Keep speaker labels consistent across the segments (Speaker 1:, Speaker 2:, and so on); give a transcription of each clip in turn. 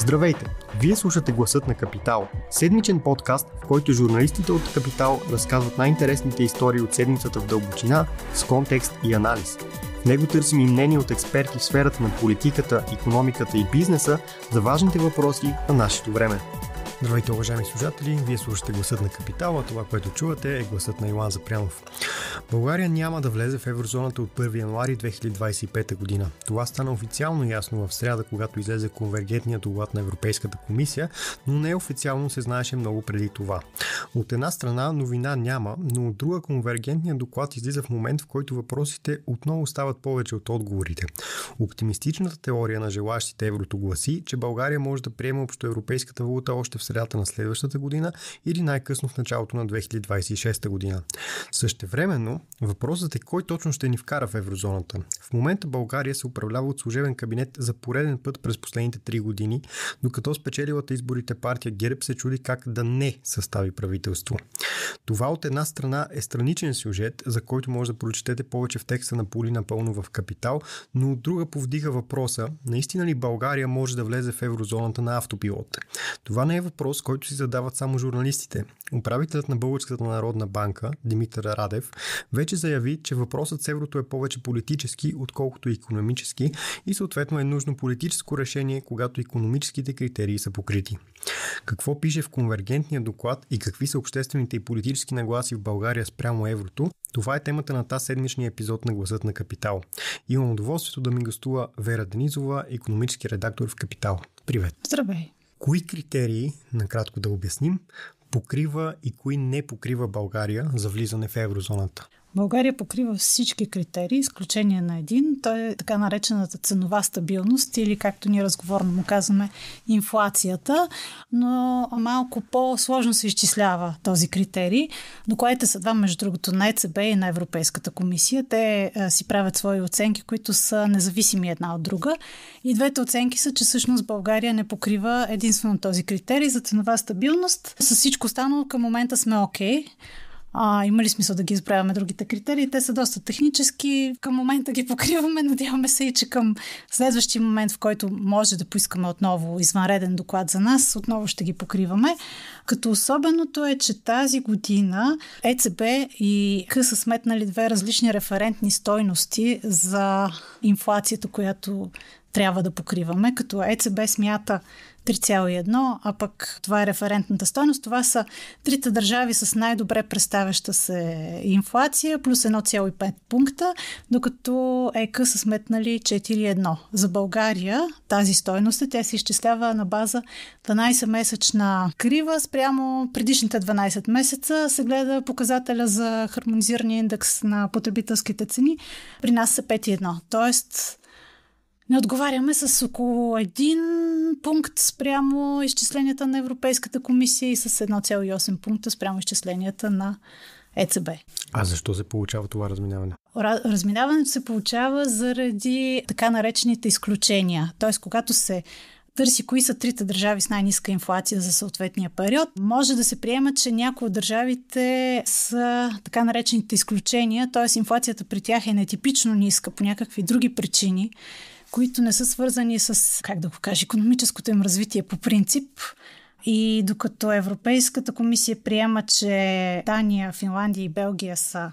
Speaker 1: Здравейте! Вие слушате Гласът на Капитал, седмичен подкаст, в който журналистите от Капитал разказват най-интересните истории от седмицата в дълбочина, с контекст и анализ. В него търсим и мнение от експерти в сферата на политиката, економиката и бизнеса за важните въпроси на нашето време. Здравейте, уважаеми служатели! Вие слушате гласът на капитала. Това, което чувате е гласът на Илан Запрянов. България няма да влезе в еврозоната от 1 януари 2025 година. Това стана официално ясно в среда, когато излезе конвергентният доклад на Европейската комисия, но не официално се знаеше много преди това. От една страна новина няма, но от друга конвергентният доклад излиза в момент, в който въпросите отново стават повече от отговорите. Оптимистичната теория на желащите еврото гласи, че България може да приеме общоевропейската валута още в средата на следващата година или най-късно в началото на 2026 година. времено, въпросът е кой точно ще ни вкара в еврозоната. В момента България се управлява от служебен кабинет за пореден път през последните 3 години, докато спечелилата изборите партия ГЕРБ се чуди как да не състави правителство. Това от една страна е страничен сюжет, за който може да прочетете повече в текста на полина напълно в Капитал, но от друга повдига въпроса, наистина ли България може да влезе в еврозоната на автопилот? Това не е въпрос въпрос, който си задават само журналистите. Управителят на Българската народна банка, Димитър Радев, вече заяви, че въпросът с еврото е повече политически, отколкото економически и съответно е нужно политическо решение, когато економическите критерии са покрити. Какво пише в конвергентния доклад и какви са обществените и политически нагласи в България спрямо еврото, това е темата на тази седмичния епизод на Гласът на Капитал. Имам удоволствието да ми гостува Вера Денизова, економически редактор в Капитал. Привет! Здравей! Кои критерии, накратко да обясним, покрива и кои не покрива България за влизане в еврозоната?
Speaker 2: България покрива всички критерии, изключение на един. Той е така наречената ценова стабилност или както ние разговорно му казваме инфлацията, но малко по-сложно се изчислява този критерий. което са два, между другото, на ЕЦБ и на Европейската комисия. Те а, е, си правят свои оценки, които са независими една от друга. И двете оценки са, че всъщност България не покрива единствено този критерий за ценова стабилност. С всичко останало към момента сме окей. Okay. А, има ли смисъл да ги избравяме другите критерии? Те са доста технически. Към момента ги покриваме. Надяваме се и, че към следващия момент, в който може да поискаме отново извънреден доклад за нас, отново ще ги покриваме. Като особеното е, че тази година ЕЦБ и К са сметнали две различни референтни стойности за инфлацията, която трябва да покриваме, като ЕЦБ смята 3,1, а пък това е референтната стойност. Това са трите държави с най-добре представяща се инфлация плюс 1,5 пункта, докато ЕК са сметнали 4,1. За България тази стойност е, тя се изчислява на база 12-месечна крива спрямо предишните 12 месеца. Се гледа показателя за хармонизирания индекс на потребителските цени. При нас са 5,1. Тоест не отговаряме с около един пункт спрямо изчисленията на Европейската комисия и с 1,8 пункта спрямо изчисленията на ЕЦБ.
Speaker 1: А защо се получава това разминаване?
Speaker 2: Разминаването се получава заради така наречените изключения. Т.е. когато се търси кои са трите държави с най-ниска инфлация за съответния период, може да се приема, че някои от държавите са така наречените изключения, т.е. инфлацията при тях е нетипично ниска по някакви други причини които не са свързани с, как да го кажа, економическото им развитие по принцип. И докато Европейската комисия приема, че Дания, Финландия и Белгия са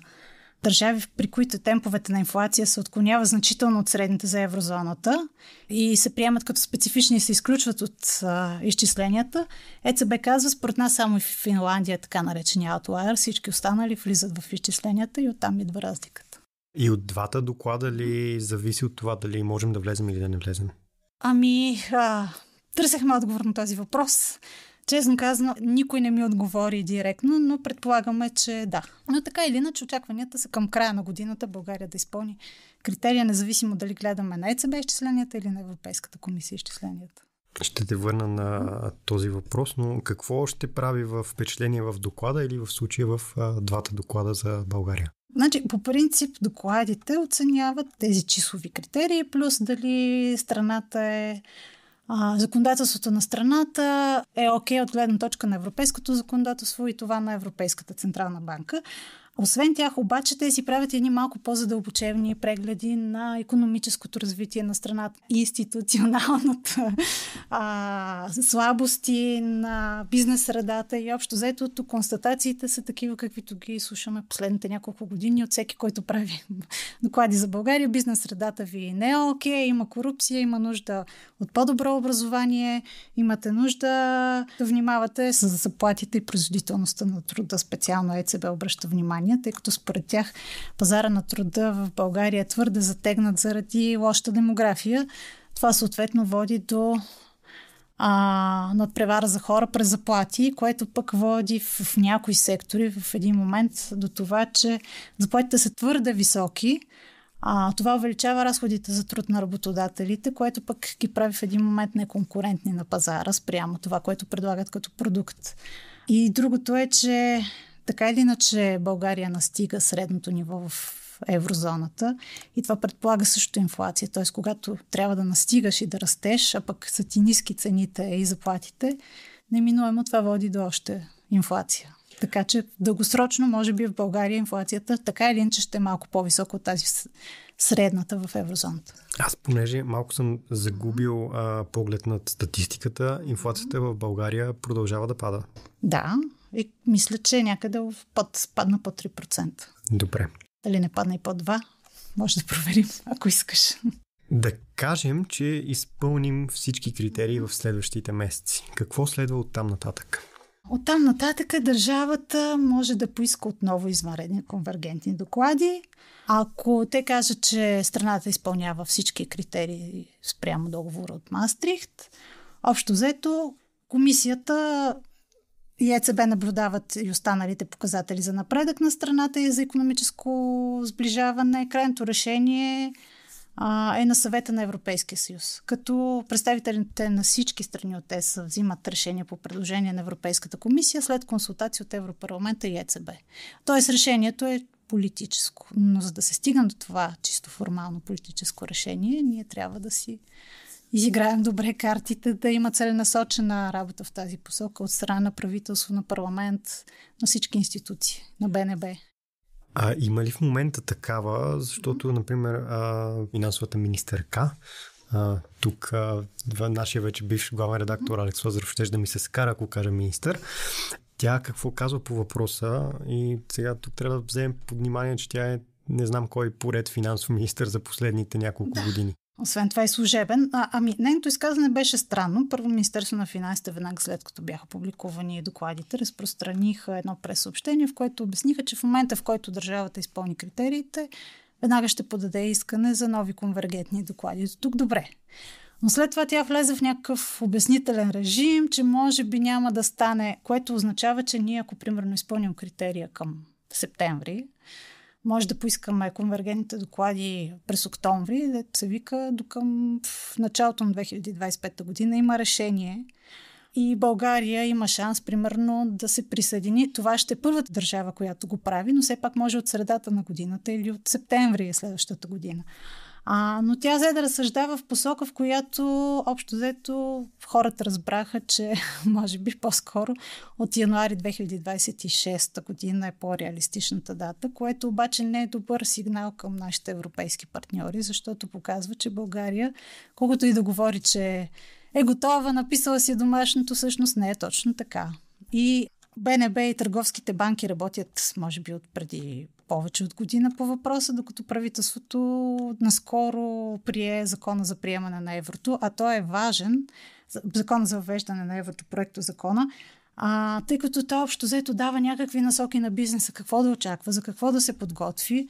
Speaker 2: държави, при които темповете на инфлация се отклонява значително от средните за еврозоната и се приемат като специфични и се изключват от а, изчисленията, ЕЦБ казва, според нас само в Финландия, така наречения outlier, всички останали влизат в изчисленията и оттам идва разлика.
Speaker 1: И от двата доклада ли зависи от това дали можем да влезем или да не влезем?
Speaker 2: Ами, а, търсехме отговор на този въпрос. Честно казано, никой не ми отговори директно, но предполагаме, че да. Но така или иначе, очакванията са към края на годината България да изпълни критерия, независимо дали гледаме на ЕЦБ изчисленията или на Европейската комисия изчисленията.
Speaker 1: Ще те върна на този въпрос, но какво ще прави в впечатление в доклада или в случая в а, двата доклада за България?
Speaker 2: Значи, по принцип, докладите оценяват тези числови критерии, плюс дали страната е а, законодателството на страната е окей okay от гледна точка на европейското законодателство и това на Европейската централна банка. Освен тях, обаче, те си правят едни малко по-задълбочевни прегледи на економическото развитие на страната и институционалната а, слабости на бизнес средата и общо заето констатациите са такива, каквито ги слушаме последните няколко години от всеки, който прави доклади за България. Бизнес средата ви не е окей, okay, има корупция, има нужда от по-добро образование, имате нужда да внимавате с заплатите и производителността на труда. Специално ЕЦБ обръща внимание компания, тъй като според тях пазара на труда в България е твърде затегнат заради лоша демография. Това съответно води до а, надпревара за хора през заплати, което пък води в, в някои сектори в един момент до това, че заплатите са твърде високи. А, това увеличава разходите за труд на работодателите, което пък ги прави в един момент неконкурентни на пазара спрямо това, което предлагат като продукт. И другото е, че така или иначе България настига средното ниво в еврозоната и това предполага също инфлация. Т.е. когато трябва да настигаш и да растеш, а пък са ти ниски цените и заплатите, неминуемо това води до още инфлация. Така че дългосрочно, може би в България инфлацията така или иначе ще е малко по-висока от тази средната в еврозоната.
Speaker 1: Аз понеже малко съм загубил а, поглед над статистиката, инфлацията в България продължава да пада.
Speaker 2: Да, и мисля, че е някъде в под, падна по 3%. Добре. Дали не падна и по 2%, може да проверим, ако искаш.
Speaker 1: Да кажем, че изпълним всички критерии в следващите месеци. Какво следва от там нататък?
Speaker 2: От там нататък държавата може да поиска отново извънредни конвергентни доклади. Ако те кажат, че страната изпълнява всички критерии спрямо договора от Мастрихт, общо взето комисията и ЕЦБ наблюдават и останалите показатели за напредък на страната и за економическо сближаване. Крайното решение а, е на съвета на Европейския съюз. Като представителите на всички страни от ЕС взимат решение по предложение на Европейската комисия след консултации от Европарламента и ЕЦБ. Тоест решението е политическо. Но за да се стигне до това чисто формално политическо решение, ние трябва да си изиграем добре картите, да има целенасочена работа в тази посока от страна на правителство, на парламент, на всички институции, на БНБ.
Speaker 1: А има ли в момента такава, защото, например, а, финансовата министърка, а, тук а, нашия вече бивш главен редактор Алекс Лазаров ще да ми се скара, ако кажа министър, тя какво казва по въпроса и сега тук трябва да вземем под внимание, че тя е не знам кой поред финансов министр за последните няколко да. години.
Speaker 2: Освен това и служебен. А, ами, нейното изказване беше странно. Първо Министерство на финансите, веднага след като бяха публикувани докладите, разпространиха едно пресъобщение, в което обясниха, че в момента, в който държавата изпълни критериите, веднага ще подаде искане за нови конвергентни доклади. До тук добре. Но след това тя влезе в някакъв обяснителен режим, че може би няма да стане, което означава, че ние ако примерно изпълним критерия към септември, може да поискаме конвергентните доклади през октомври, се вика до към в началото на 2025 година има решение и България има шанс, примерно, да се присъедини. Това ще е първата държава, която го прави, но все пак може от средата на годината или от септември е следващата година. А, но тя взе да разсъждава в посока, в която общо взето хората разбраха, че може би по-скоро от януари 2026 година е по-реалистичната дата, което обаче не е добър сигнал към нашите европейски партньори, защото показва, че България, колкото и да говори, че е готова, написала си домашното, всъщност не е точно така. И БНБ и търговските банки работят, може би, от преди повече от година по въпроса, докато правителството наскоро прие закона за приемане на еврото, а той е важен, закон за въвеждане на еврото, проекто закона, а, тъй като той общо взето дава някакви насоки на бизнеса, какво да очаква, за какво да се подготви,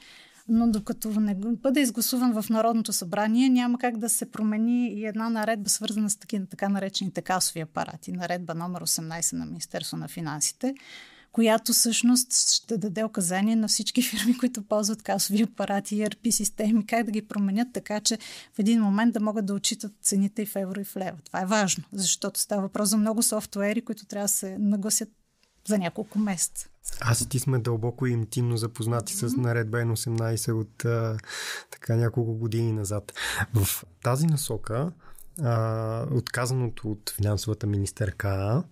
Speaker 2: но докато не бъде изгласуван в Народното събрание, няма как да се промени и една наредба, свързана с таки, така наречените касови апарати, наредба номер 18 на Министерство на финансите, която всъщност ще даде указания на всички фирми, които ползват касови апарати и ERP системи, как да ги променят така, че в един момент да могат да отчитат цените и в евро и в лева. Това е важно, защото става въпрос за много софтуери, които трябва да се нагласят за няколко месеца.
Speaker 1: Аз и ти сме дълбоко и интимно запознати mm-hmm. с наредба N18 от а, така няколко години назад. В тази насока а, отказаното от финансовата министерка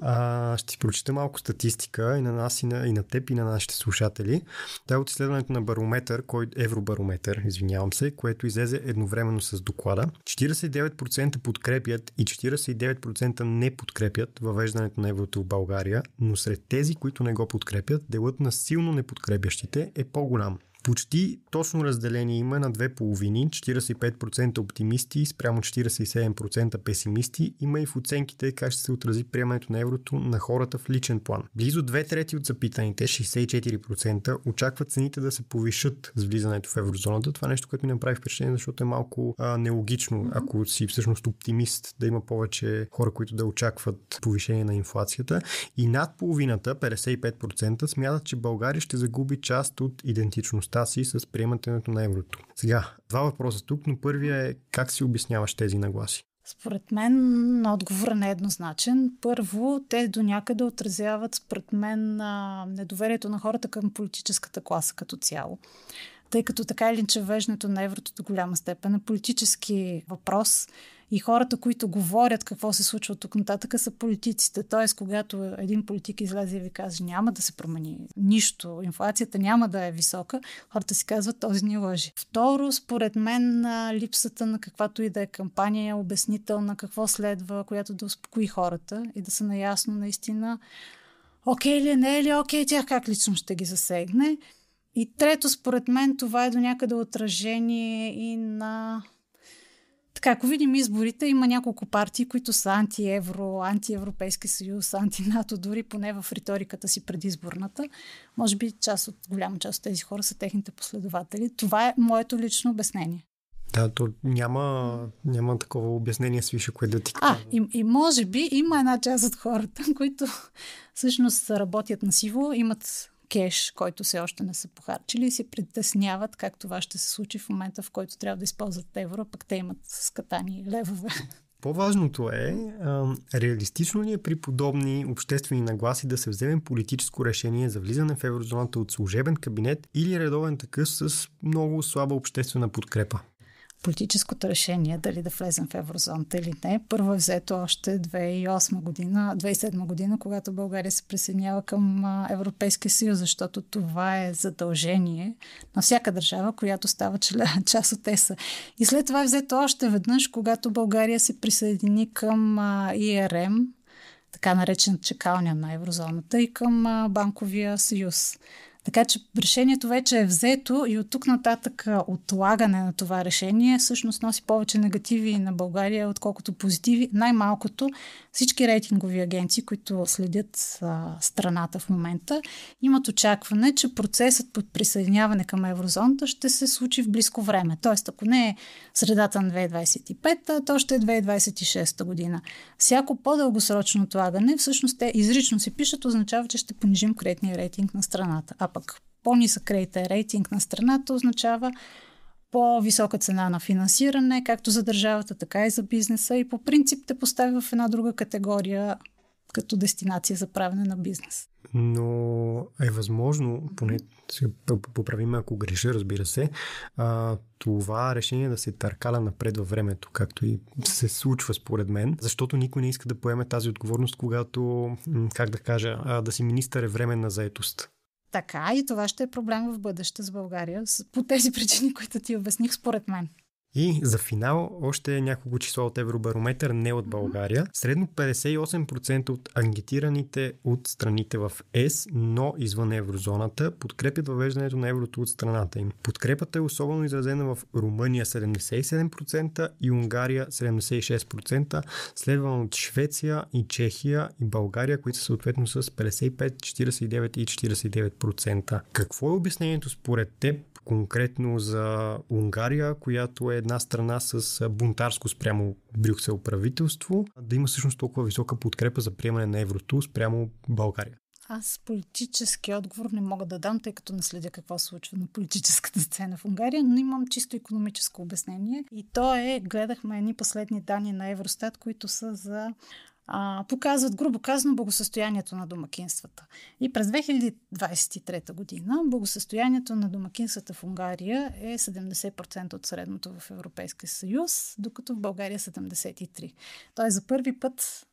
Speaker 1: А, ще ти прочита малко статистика и на нас, и на, и на теб, и на нашите слушатели. Това е от изследването на барометър, кой, евробарометър, извинявам се, което излезе едновременно с доклада. 49% подкрепят и 49% не подкрепят въвеждането на еврото в България, но сред тези, които не го подкрепят, делът на силно неподкрепящите е по-голям. Почти точно разделение има на две половини, 45% оптимисти спрямо 47% песимисти. Има и в оценките как ще се отрази приемането на еврото на хората в личен план. Близо две трети от запитаните, 64%, очакват цените да се повишат с влизането в еврозоната. Това е нещо, което ми направи впечатление, защото е малко а, нелогично, mm-hmm. ако си всъщност оптимист, да има повече хора, които да очакват повишение на инфлацията. И над половината, 55%, смятат, че България ще загуби част от идентичност дейността си с приемането на еврото. Сега, два въпроса тук, но първия е как си обясняваш тези нагласи?
Speaker 2: Според мен отговорът не е еднозначен. Първо, те до някъде отразяват, според мен, недоверието на хората към политическата класа като цяло тъй като така или иначе веждането на еврото до голяма степен е политически въпрос и хората, които говорят какво се случва тук нататък, са политиците. Тоест, когато един политик излезе и ви каже, няма да се промени нищо, инфлацията няма да е висока, хората си казват, този ни лъжи. Второ, според мен, липсата на каквато и да е кампания, обяснителна, какво следва, която да успокои хората и да са наясно наистина окей okay ли, е, не е ли окей, okay, тя как лично ще ги засегне. И трето, според мен, това е до някъде отражение и на така, ако видим изборите, има няколко партии, които са антиевро, антиевропейски съюз, антинато, дори поне в риториката си предизборната. Може би част от, голяма част от тези хора са техните последователи. Това е моето лично обяснение.
Speaker 1: Да, то няма, няма такова обяснение свише, което да ти
Speaker 2: А, и, и може би има една част от хората, които всъщност работят на сиво, имат кеш, който все още не са похарчили и се притесняват как това ще се случи в момента, в който трябва да използват евро, пък те имат скатани левове.
Speaker 1: По-важното е, а, реалистично ли е при подобни обществени нагласи да се вземе политическо решение за влизане в еврозоната от служебен кабинет или редовен такъв с много слаба обществена подкрепа?
Speaker 2: политическото решение дали да влезем в еврозоната или не, първо е взето още 2008 година, 2007 година, когато България се присъединява към Европейския съюз, защото това е задължение на всяка държава, която става част от ЕСА. И след това е взето още веднъж, когато България се присъедини към ИРМ, така наречен чекалня на еврозоната и към банковия съюз. Така че решението вече е взето и от тук нататък отлагане на това решение всъщност носи повече негативи на България, отколкото позитиви. Най-малкото всички рейтингови агенции, които следят а, страната в момента, имат очакване, че процесът под присъединяване към еврозоната ще се случи в близко време. Тоест, ако не е средата на 2025, то ще е 2026 година. Всяко по-дългосрочно отлагане, всъщност те изрично се пишат, означава, че ще понижим кредитния рейтинг на страната. А пък по-нисък кредитен рейтинг на страната означава по-висока цена на финансиране, както за държавата, така и за бизнеса и по принцип те поставя в една друга категория като дестинация за правене на бизнес.
Speaker 1: Но е възможно, поне се поправим ако греша, разбира се, а, това решение да се търкаля напред във времето, както и се случва според мен, защото никой не иска да поеме тази отговорност, когато, как да кажа, а, да си министър е временна заетост
Speaker 2: така и това ще е проблем в бъдеще с България по тези причини, които ти обясних, според мен.
Speaker 1: И за финал още няколко числа от Евробарометър, не от България. Средно 58% от ангетираните от страните в ЕС, но извън еврозоната, подкрепят въвеждането на еврото от страната им. Подкрепата е особено изразена в Румъния 77% и Унгария 76%, следвано от Швеция и Чехия и България, които са съответно с 55, 49 и 49%. Какво е обяснението според теб конкретно за Унгария, която е една страна с бунтарско спрямо Брюксел правителство, да има всъщност толкова висока подкрепа за приемане на еврото спрямо България.
Speaker 2: Аз политически отговор не мога да дам, тъй като не следя какво се случва на политическата сцена в Унгария, но имам чисто економическо обяснение. И то е, гледахме едни последни данни на Евростат, които са за а, показват, грубо казано, благосъстоянието на домакинствата. И през 2023 година благосъстоянието на домакинствата в Унгария е 70% от средното в Европейския съюз, докато в България 73%. Е Тоест за първи път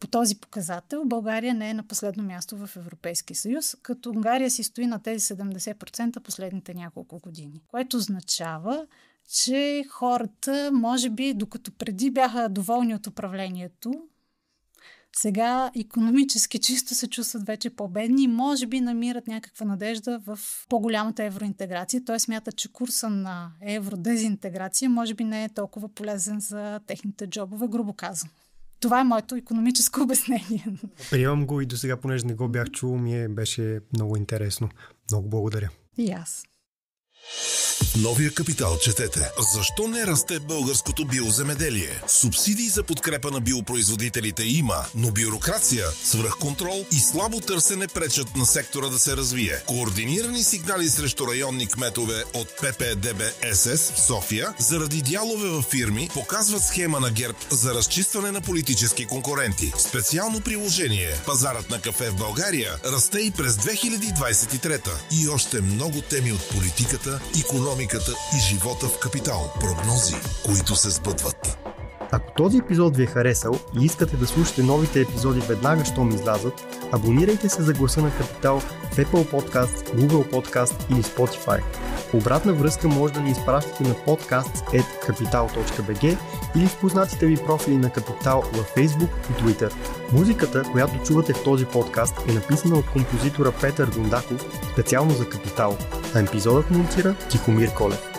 Speaker 2: по този показател България не е на последно място в Европейския съюз, като Унгария си стои на тези 70% последните няколко години. Което означава, че хората, може би, докато преди бяха доволни от управлението, сега економически чисто се чувстват вече по-бедни и може би намират някаква надежда в по-голямата евроинтеграция. Той смята, че курса на евродезинтеграция може би не е толкова полезен за техните джобове, грубо казвам. Това е моето економическо обяснение.
Speaker 1: Приемам го и до сега, понеже не го бях чул, ми е, беше много интересно. Много благодаря. И аз новия капитал четете. Защо не расте българското биоземеделие? Субсидии за подкрепа на биопроизводителите има, но бюрокрация, свръхконтрол и слабо търсене пречат на сектора да се развие. Координирани сигнали срещу районни кметове от ППДБ СС в София заради дялове във фирми показват схема на ГЕРБ за разчистване на политически конкуренти. Специално приложение Пазарът на кафе в България расте и през 2023 и още много теми от политиката економиката и живота в капитал. Прогнози, които се сбъдват. Ако този епизод ви е харесал и искате да слушате новите епизоди веднага, щом излязат, абонирайте се за гласа на Капитал в Apple Podcast, Google Podcast или Spotify. Обратна връзка може да ни изпращате на podcast.capital.bg или в познатите ви профили на Капитал във Facebook и Twitter. Музиката, която чувате в този подкаст е написана от композитора Петър Дундаков специално за Капитал, а епизодът монтира Тихомир Колев.